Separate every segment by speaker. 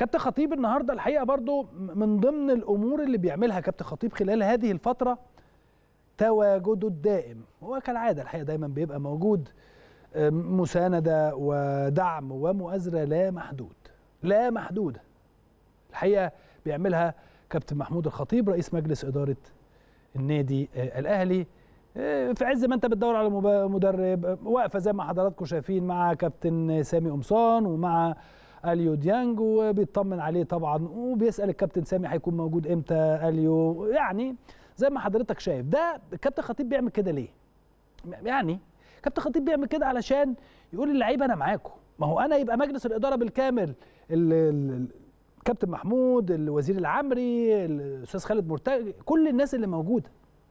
Speaker 1: كابتن خطيب النهارده الحقيقه برضو من ضمن الامور اللي بيعملها كابتن خطيب خلال هذه الفتره تواجده الدائم هو كالعاده الحقيقه دايما بيبقى موجود آه، مسانده ودعم ومؤازره لا محدود لا محدوده الحقيقه بيعملها كابتن محمود الخطيب رئيس مجلس اداره النادي آه، الاهلي آه، في عز ما انت بتدور على مدرب واقفه زي ما حضراتكم شايفين مع كابتن سامي قمصان ومع اليو ديانج وبيطمن عليه طبعا وبيسال الكابتن سامي هيكون موجود امتى اليو يعني زي ما حضرتك شايف ده الكابتن خطيب بيعمل كده ليه يعني كابتن خطيب بيعمل كده علشان يقول للعيبه انا معاكم ما هو انا يبقى مجلس الاداره بالكامل الكابتن محمود الوزير العمري الاستاذ خالد مرتجى كل الناس اللي موجوده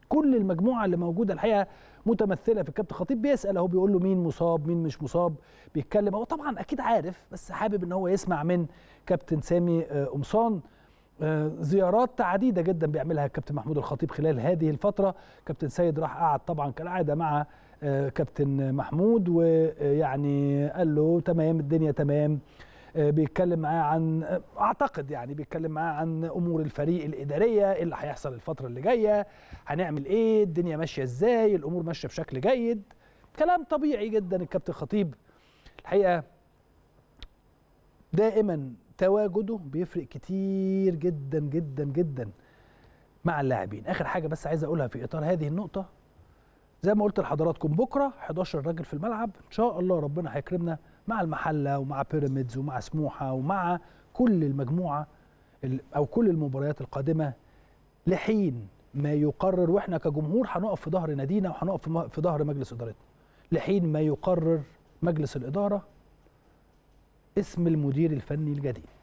Speaker 1: كل المجموعه اللي موجوده الحقيقه متمثله في الكابتن خطيب بيسال اهو بيقول له مين مصاب مين مش مصاب بيتكلم هو طبعا اكيد عارف بس حابب ان هو يسمع من كابتن سامي آه، قمصان آه، زيارات عديدة جدا بيعملها الكابتن محمود الخطيب خلال هذه الفترة كابتن سيد راح قعد طبعا كالعادة مع آه، كابتن محمود ويعني قال له تمام الدنيا تمام آه، بيتكلم معاه عن آه، اعتقد يعني بيتكلم معاه عن امور الفريق الاداريه ايه اللي هيحصل الفتره اللي جايه هنعمل ايه الدنيا ماشيه ازاي الامور ماشيه بشكل جيد كلام طبيعي جدا الكابتن خطيب الحقيقه دائما تواجده بيفرق كتير جدا جدا جدا مع اللاعبين اخر حاجه بس عايز اقولها في اطار هذه النقطه زي ما قلت لحضراتكم بكره 11 راجل في الملعب ان شاء الله ربنا هيكرمنا مع المحله ومع بيراميدز ومع سموحه ومع كل المجموعه او كل المباريات القادمه لحين ما يقرر واحنا كجمهور هنقف في ظهر نادينا وهنقف في ظهر مجلس ادارتنا لحين ما يقرر مجلس الاداره اسم المدير الفني الجديد